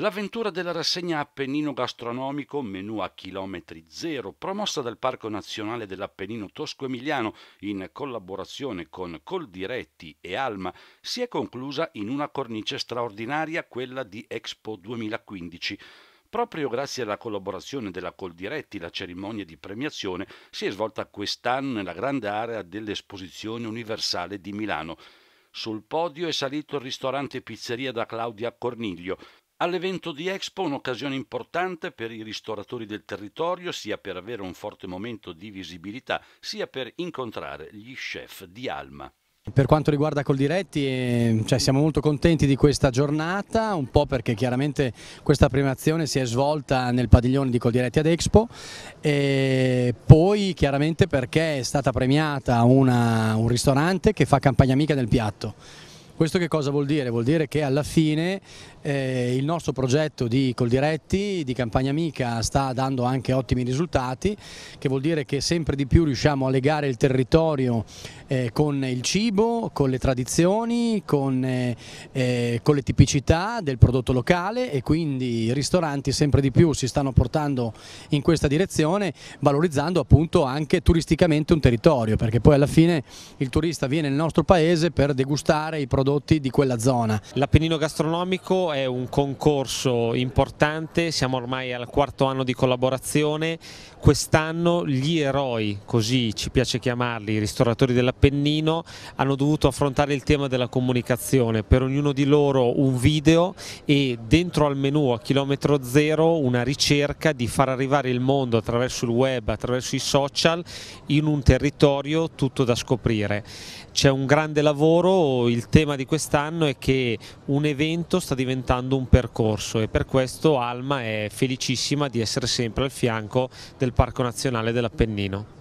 L'avventura della rassegna Appennino Gastronomico, menù a chilometri zero, promossa dal Parco Nazionale dell'Appennino Tosco-Emiliano in collaborazione con Coldiretti e Alma, si è conclusa in una cornice straordinaria, quella di Expo 2015. Proprio grazie alla collaborazione della Coldiretti la cerimonia di premiazione si è svolta quest'anno nella grande area dell'Esposizione Universale di Milano. Sul podio è salito il ristorante pizzeria da Claudia Corniglio, All'evento di Expo un'occasione importante per i ristoratori del territorio, sia per avere un forte momento di visibilità, sia per incontrare gli chef di Alma. Per quanto riguarda Coldiretti, ehm, cioè siamo molto contenti di questa giornata, un po' perché chiaramente questa prima azione si è svolta nel padiglione di Coldiretti ad Expo e poi chiaramente perché è stata premiata una, un ristorante che fa campagna amica del piatto questo che cosa vuol dire? Vuol dire che alla fine eh, il nostro progetto di Coldiretti, di Campagna Amica, sta dando anche ottimi risultati, che vuol dire che sempre di più riusciamo a legare il territorio eh, con il cibo, con le tradizioni, con, eh, eh, con, le tipicità del prodotto locale e quindi i ristoranti sempre di più si stanno portando in questa direzione valorizzando appunto anche turisticamente un territorio perché poi alla fine il turista viene nel nostro paese per degustare i prodotti di quella zona. L'Appennino gastronomico è un concorso importante, siamo ormai al quarto anno di collaborazione, quest'anno gli eroi, così ci piace chiamarli, i ristoratori dell'Appennino dell'Appennino hanno dovuto affrontare il tema della comunicazione, per ognuno di loro un video e dentro al menu a chilometro zero una ricerca di far arrivare il mondo attraverso il web, attraverso i social in un territorio tutto da scoprire. C'è un grande lavoro, il tema di quest'anno è che un evento sta diventando un percorso e per questo Alma è felicissima di essere sempre al fianco del Parco Nazionale dell'Appennino.